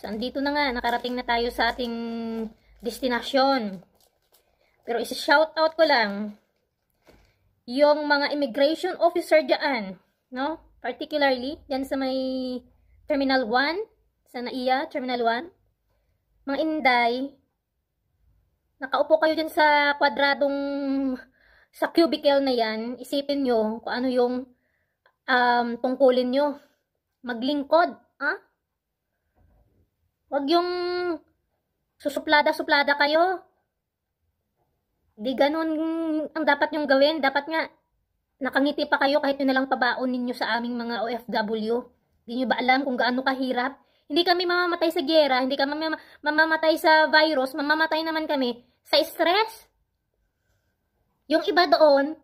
So, andito na nga, nakarating na tayo sa ating destinasyon. Pero isi-shout out ko lang yung mga immigration officer diyan, no? Particularly diyan sa may Terminal 1, sa NAIA Terminal 1. Mga Inday, nakaupo kayo diyan sa kwadradong sa cubicle na 'yan. Isipin niyo kung ano yung um, tungkulin niyo. Maglingkod, ah? Huwag yung susuplada-suplada kayo. Di ganun ang dapat yung gawin. Dapat nga nakangiti pa kayo kahit yun na lang pabaon ninyo sa aming mga OFW. Hindi nyo ba alam kung gaano kahirap? Hindi kami mamamatay sa gera, hindi kami mamamatay sa virus, mamamatay naman kami sa stress. Yung iba doon,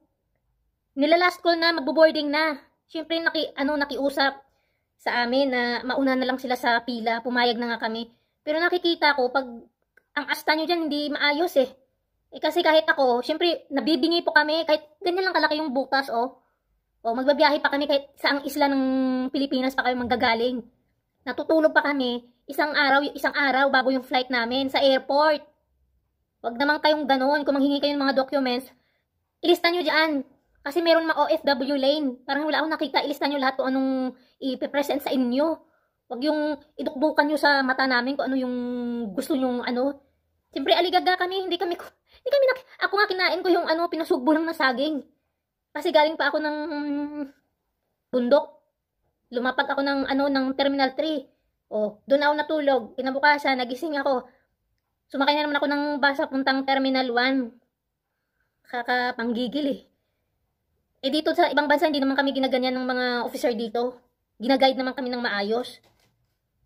last call na, magbo-boarding na. Siyempre, naki, ano, nakiusap, sa amin na mauna na lang sila sa pila, pumayag na nga kami. Pero nakikita ko, pag ang asta nyo dyan, hindi maayos eh. Eh kasi kahit ako, syempre, nabibingi po kami, kahit ganyan lang kalaki yung butas oh. O oh, magbabiyahe pa kami kahit sa ang isla ng Pilipinas pa kami manggagaling. Natutulog pa kami isang araw, isang araw bago yung flight namin sa airport. Wag naman kayong ganoon. Kung manghingi kayo ng mga documents, ilista nyo dyan. Kasi meron mga OFW lane. Parang wala akong nakita. Ilista nyo lahat kung anong ipipresent sa inyo. Huwag yung idukbukan nyo sa mata namin kung ano yung gusto nyong ano. Siyempre, aligaga kami. Hindi kami, hindi kami, nak ako nga kinain ko yung ano, pinasugbo lang na saging. Kasi galing pa ako ng bundok. Lumapag ako ng ano, ng Terminal 3. O, doon ako natulog. Kinabukasan, nagising ako. Sumakay na naman ako ng basa puntang Terminal 1. Kakapanggigil eh. Eh dito sa ibang bansa, hindi naman kami ginaganyan ng mga officer dito. Ginaguide naman kami ng maayos.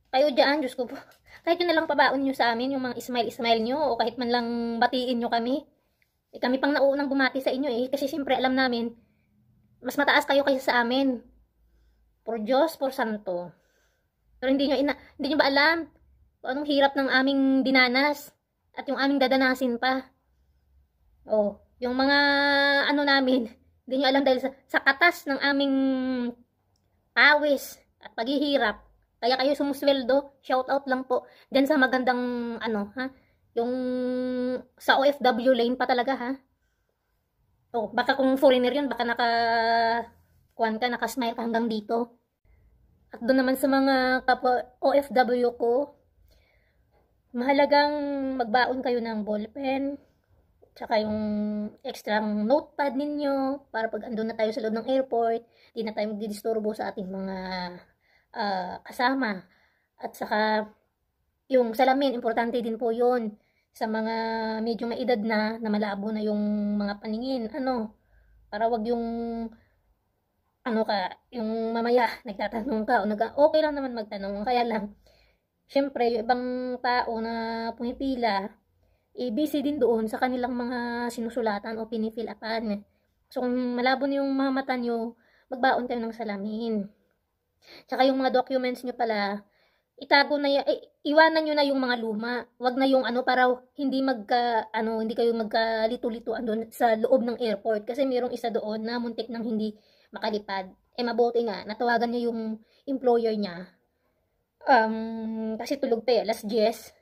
Kayo dyan, Diyos ko po. Kahit yun na lang pabaon nyo sa amin, yung mga ismail-ismail nyo, o kahit man lang batiin nyo kami. Eh, kami pang nauunang bumati sa inyo eh, kasi siyempre alam namin, mas mataas kayo kaysa sa amin. Por Diyos, por Santo. Pero hindi nyo, ina hindi nyo ba alam kung anong hirap ng aming dinanas at yung aming dadanasin pa. Oh, yung mga ano namin, hindi nyo alam dahil sa, sa katas ng aming awis at paghihirap. Kaya kayo sumusweldo, shout out lang po. Diyan sa magandang ano ha, yung sa OFW lane pa talaga ha. Oh, baka kung foreigner yun, baka naka kuan ka, naka-smile ka hanggang dito. At doon naman sa mga kapwa OFW ko, mahalagang magbaon kayo ng ballpen, Tsaka yung extra notepad ninyo para pag andun na tayo sa loob ng airport, hindi na tayo magdidisturbo sa ating mga uh, kasama. At saka yung salamin, importante din po yon sa mga medyo maedad na na malabo na yung mga paningin. Ano? Para wag yung ano ka, yung mamaya nagtatanong ka o nag okay lang naman magtanong. Kaya lang, syempre, yung ibang tao na pumipila, ABC eh, din doon sa kanilang mga sinusulatan o pinifill upan. So, kung malabo niyo yung mga mata nyo, magbaon kayo ng salamin. Tsaka yung mga documents niyo pala, itago na y- eh, iwanan niyo na yung mga luma. Huwag na yung ano para hindi magka ano hindi kayo magkalito lito doon sa loob ng airport kasi mayroong isa doon na muntik nang hindi makalipad. Eh mabuti nga natawagan niya yung employer niya. Um kasi tulog pa eh, last 10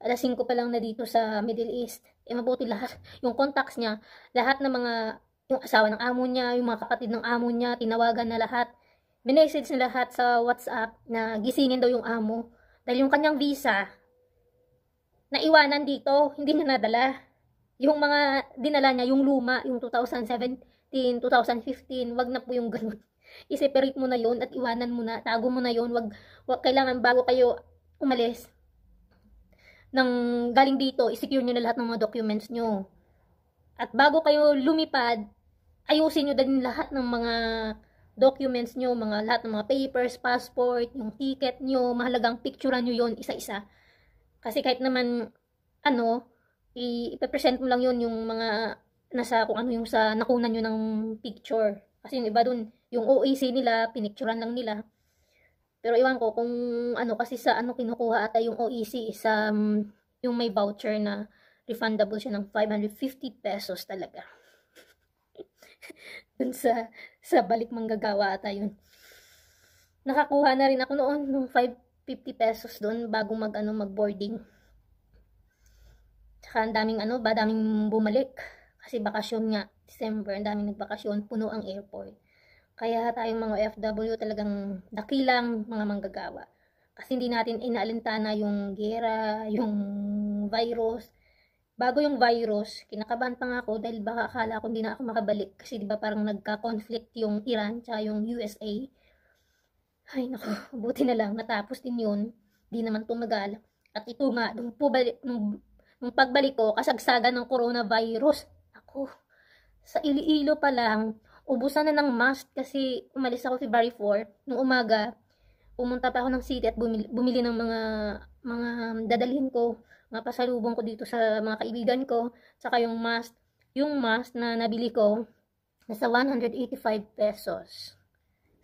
alas 5 pa lang na dito sa Middle East. Eh mabuti lahat. Yung contacts niya, lahat ng mga, yung asawa ng amo niya, yung mga kapatid ng amo niya, tinawagan na lahat. Minessage na lahat sa WhatsApp na gisingin daw yung amo. Dahil yung kanyang visa, naiwanan dito, hindi na nadala. Yung mga dinala niya, yung luma, yung 2017, 2015, wag na po yung ganun. I-separate mo na yon at iwanan mo na, tago mo na yon, wag, wag kailangan bago kayo umalis ng galing dito, isecure nyo na lahat ng mga documents nyo. At bago kayo lumipad, ayusin nyo din lahat ng mga documents nyo, mga lahat ng mga papers, passport, yung ticket nyo, mahalagang picturean nyo yon isa-isa. Kasi kahit naman, ano, ipepresent mo lang yon yung mga nasa kung ano yung sa nakunan nyo ng picture. Kasi yung iba dun, yung OAC e nila, pinicturean lang nila. Pero iwan ko kung ano kasi sa ano kinukuha ata yung OEC is um, yung may voucher na refundable siya ng 550 pesos talaga. Dun sa sa balik manggagawa ata yun. Nakakuha na rin ako noon ng 550 pesos doon bago mag ano mag boarding. Tsaka ang daming ano, ba daming bumalik kasi bakasyon nga December, ang daming nagbakasyon, puno ang airport. Kaya tayong mga OFW talagang dakilang mga manggagawa. Kasi hindi natin inaalintana yung gera, yung virus. Bago yung virus, kinakabahan pa nga ako dahil baka akala ko hindi na ako makabalik. Kasi di ba parang nagka-conflict yung Iran tsaka yung USA. Ay naku, buti na lang natapos din yun. Di naman tumagal. At ito nga, nung, pubalik, nung, nung pagbalik ko, kasagsagan ng coronavirus. Ako, sa Iliilo pa lang, ubusan na ng mask kasi umalis ako February 4. Nung umaga, pumunta pa ako ng city at bumili, bumili ng mga mga dadalhin ko, mga pasalubong ko dito sa mga kaibigan ko, saka yung mask. Yung mask na nabili ko, nasa 185 pesos.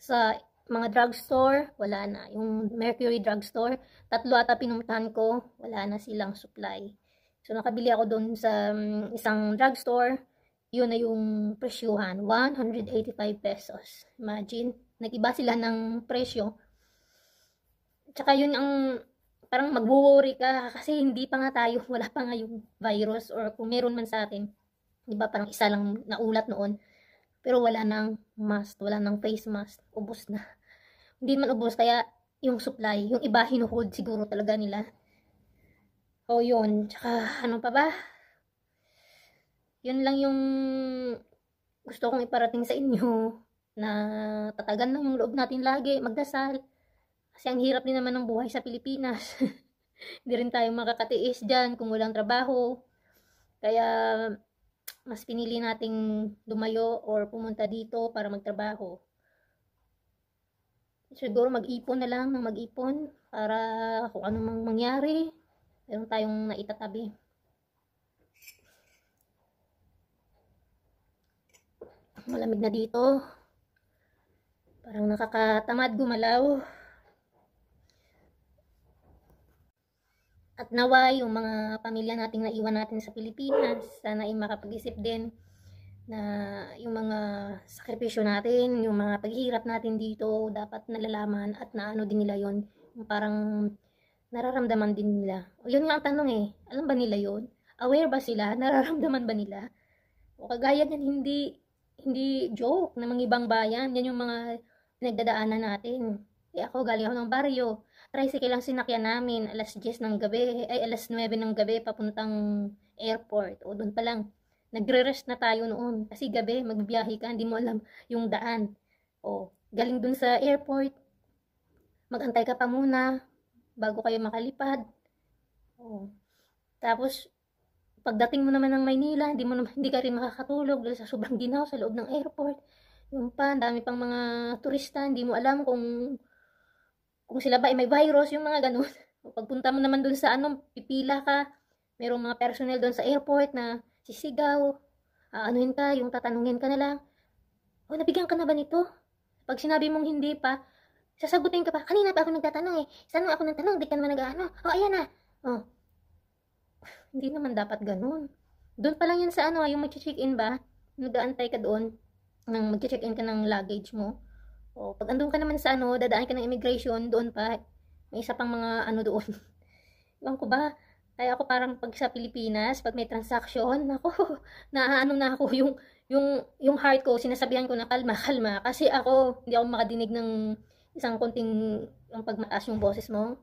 Sa mga drugstore, wala na. Yung Mercury drugstore, tatlo ata pinuntahan ko, wala na silang supply. So, nakabili ako doon sa um, isang drugstore, yun na yung presyuhan, 185 pesos. Imagine, nagiba sila ng presyo. Tsaka yun ang, parang mag-worry ka kasi hindi pa nga tayo, wala pa nga yung virus or kung meron man sa atin. Di ba parang isa lang naulat noon. Pero wala nang mask, wala nang face mask, ubos na. Hindi man ubos, kaya yung supply, yung iba hinuhold siguro talaga nila. O yun, tsaka ano pa ba? yun lang yung gusto kong iparating sa inyo na tatagan lang yung loob natin lagi, magdasal. Kasi ang hirap din naman ng buhay sa Pilipinas. Hindi rin tayo makakatiis dyan kung walang trabaho. Kaya mas pinili nating dumayo or pumunta dito para magtrabaho. Siguro mag-ipon na lang ng mag-ipon para kung anong mangyari, meron tayong naitatabi. malamig na dito parang nakakatamad gumalaw at nawa yung mga pamilya nating naiwan natin sa Pilipinas sana ay makapag-isip din na yung mga sakripisyo natin, yung mga paghihirap natin dito, dapat nalalaman at naano din nila yon Parang nararamdaman din nila. O yun lang tanong eh, alam ba nila yon Aware ba sila? Nararamdaman ba nila? O kagaya niyan hindi, hindi joke na mga ibang bayan. Yan yung mga nagdadaanan natin. Eh ako, galing ako ng baryo. Tricycle lang sinakyan namin. Alas 10 ng gabi, ay alas 9 ng gabi papuntang airport. O doon pa lang. Nagre-rest na tayo noon. Kasi gabi, magbiyahe ka, hindi mo alam yung daan. O, galing doon sa airport. Magantay ka pa muna bago kayo makalipad. O, tapos, Pagdating mo naman ng Maynila, hindi mo naman, hindi ka rin makakatulog dahil sa sobrang ginaw sa loob ng airport. Yung pa, dami pang mga turista, hindi mo alam kung kung sila ba ay may virus, yung mga ganun. Pagpunta mo naman dun sa ano, pipila ka, merong mga personnel doon sa airport na sisigaw, aanuhin ka, yung tatanungin ka na lang, oh, nabigyan ka na ba nito? Pag sinabi mong hindi pa, sasagutin ka pa, kanina pa ako nagtatanong eh, saan ako nagtanong, di ka naman nag-ano, oh, ayan na, oh, hindi naman dapat ganun. Doon pa lang yan sa ano, yung mag-check-in ba? Nagaantay ka doon nang mag-check-in ka ng luggage mo. O, pag andun ka naman sa ano, dadaan ka ng immigration, doon pa. May isa pang mga ano doon. Iwan ko ba? Kaya ako parang pag sa Pilipinas, pag may transaction, nako, naaano na ako yung, yung, yung heart ko, sinasabihan ko na kalma, kalma. Kasi ako, hindi ako makadinig ng isang konting yung pagmataas yung boses mo.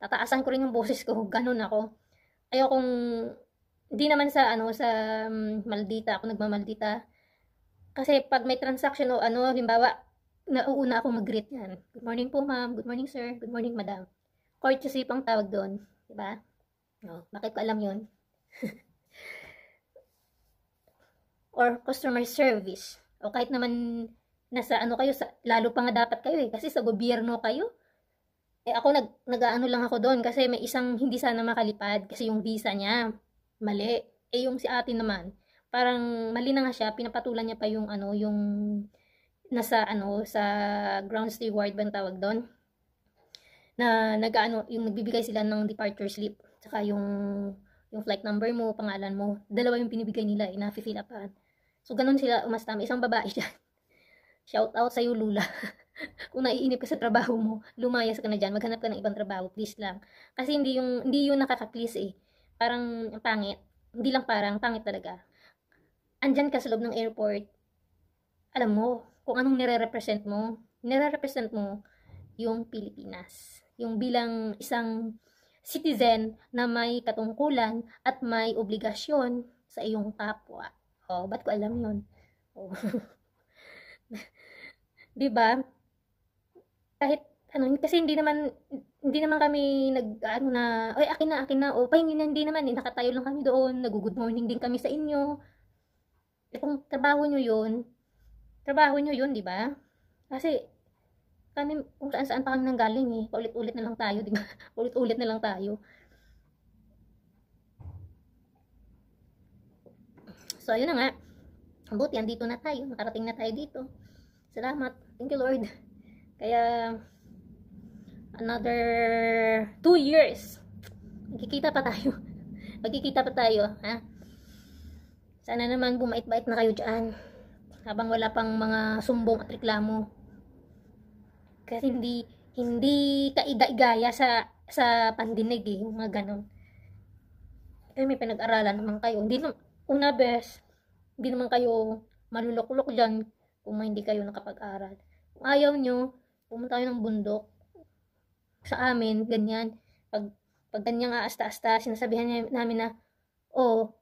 Tataasan ko rin yung boses ko, ganun ako ayokong, hindi naman sa, ano, sa um, maldita, ako nagmamaldita. Kasi pag may transaction o ano, limbawa, nauuna ako mag-greet yan. Good morning po ma'am, good morning sir, good morning madam. Courtesy pang tawag doon, di ba? No, bakit ko alam yon Or customer service. O kahit naman nasa ano kayo, sa, lalo pa nga dapat kayo eh, kasi sa gobyerno kayo, eh ako nag nagaano lang ako doon kasi may isang hindi sana makalipad kasi yung visa niya mali. Eh yung si atin naman, parang mali na nga siya, pinapatulan niya pa yung ano, yung nasa ano sa ground steward ba tawag doon na nagaano yung nagbibigay sila ng departure slip saka yung yung flight number mo, pangalan mo. Dalawa yung pinibigay nila, ina eh, na-fill upan. So ganun sila umasta, may isang babae siya. Shout out sa iyo Lula. Kung naiinip ka sa trabaho mo, lumayas ka na dyan. Maghanap ka ng ibang trabaho, please lang. Kasi hindi yung, hindi yung nakaka-please eh. Parang pangit. Hindi lang parang, pangit talaga. Andyan ka sa loob ng airport. Alam mo, kung anong nire-represent mo, nire-represent mo yung Pilipinas. Yung bilang isang citizen na may katungkulan at may obligasyon sa iyong kapwa. Oh, ba't ko alam yun? Oh. 'Di ba? kahit ano, kasi hindi naman hindi naman kami nag ano na, oy akin na akin na o pahingin na hindi naman eh, nakatayo lang kami doon, nag-good morning din kami sa inyo. E kung trabaho niyo 'yun, trabaho niyo 'yun, di ba? Kasi kami kung saan-saan pa kami nanggaling eh, paulit-ulit na lang tayo, di ba? Ulit-ulit na lang tayo. So ayun na nga. Buti andito na tayo, nakarating na tayo dito. Salamat. Thank you Lord. Kaya, another 2 years. Magkikita pa tayo. Magkikita pa tayo, ha? Sana naman bumait-bait na kayo dyan. Habang wala pang mga sumbong at reklamo. Kasi hindi, hindi kaigaya sa, sa pandinig, eh. Yung mga ganun. Eh, may pinag-aralan naman kayo. Hindi naman, una bes, hindi naman kayo maluluklok dyan kung hindi kayo nakapag-aral. Kung ayaw nyo, pumunta kayo ng bundok, sa amin, ganyan, pag, pag ganyang aasta-asta, sinasabihan namin na, oh,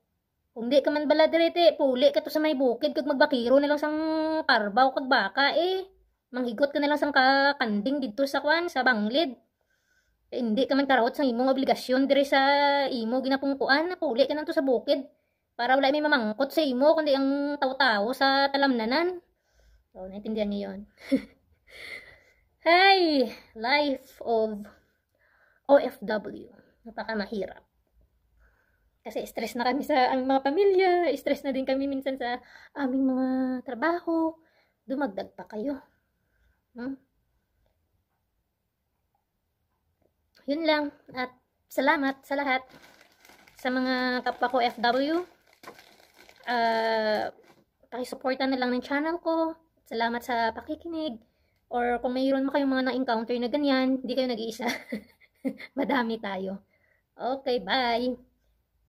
kung di ka man bala direte, puli ka to sa may bukid, kag magbakiro na lang sang karbaw, kag baka, eh, manghigot ka na lang sang kakanding dito sa kwan, sa banglid. Eh, hindi ka man karaot sa imong obligasyon dire sa imo ginapungkuan, puli ka nanto sa bukid. Para wala may mamangkot sa imo, kundi ang tao-tao sa talamnanan. So, naintindihan niyo yun. Ay, life of OFW. Napaka mahirap. Kasi stress na kami sa aming mga pamilya, stress na din kami minsan sa aming mga trabaho. Dumagdag pa kayo. Hmm? Yun lang. At salamat sa lahat sa mga kapwa ko FW. Uh, ah, pakisuporta na lang ng channel ko. Salamat sa pakikinig. Or kung mayroon mo kayong mga na-encounter na ganyan, hindi kayo nag-iisa. Madami tayo. Okay, bye!